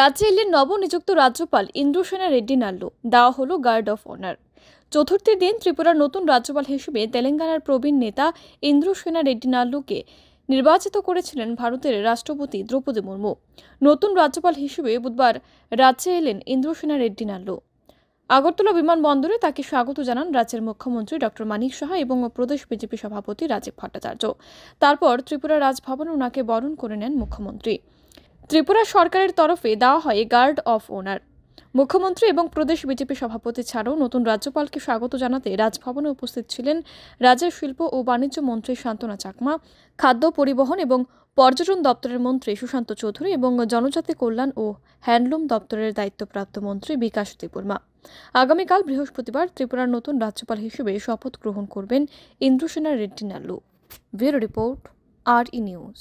রাজ্যে এলেন নবনিযুক্ত রাজ্যপাল ইন্দ্রসেনা রেড্ডি নাল্লু দেওয়া হল গার্ড অফ অনার চতুর্থ দিন ত্রিপুরার নতুন রাজ্যপাল হিসেবে তেলেঙ্গানার প্রবীণ নেতা ইন্দ্রসেনা রেড্ডি নাল্লুকে নির্বাচিত করেছিলেন ভারতের রাষ্ট্রপতি দ্রৌপদী মুর্মু নতুন রাজ্যপাল হিসেবে বুধবার রাজ্যে এলেন ইন্দ্রসেনা রেড্ডি নাল্লু আগরতলা বিমানবন্দরে তাকে স্বাগত জানান রাজ্যের মুখ্যমন্ত্রী ডক্টর মানিক সাহা এবং প্রদেশ বিজেপি সভাপতি রাজীব ভট্টাচার্য তারপর ত্রিপুরা রাজভবনে ওনাকে বরণ করে নেন মুখ্যমন্ত্রী ত্রিপুরা সরকারের তরফে দেওয়া হয় গার্ড অফ ওনার মুখ্যমন্ত্রী এবং প্রদেশ বিজেপি সভাপতি ছাড়াও নতুন রাজ্যপালকে স্বাগত জানাতে রাজভবনে উপস্থিত ছিলেন রাজ্যের শিল্প ও বাণিজ্য মন্ত্রী শান্তনা চাকমা খাদ্য পরিবহন এবং পর্যটন দপ্তরের মন্ত্রী সুশান্ত চৌধুরী এবং জনজাতি কল্যাণ ও হ্যান্ডলুম দপ্তরের দায়িত্বপ্রাপ্ত মন্ত্রী বিকাশ ত্রিপুরমা আগামীকাল বৃহস্পতিবার ত্রিপুরার নতুন রাজ্যপাল হিসেবে শপথ গ্রহণ করবেন ইন্দ্রসেনা রেড্ডি নালু ব্যুরো রিপোর্ট আর ই নিউজ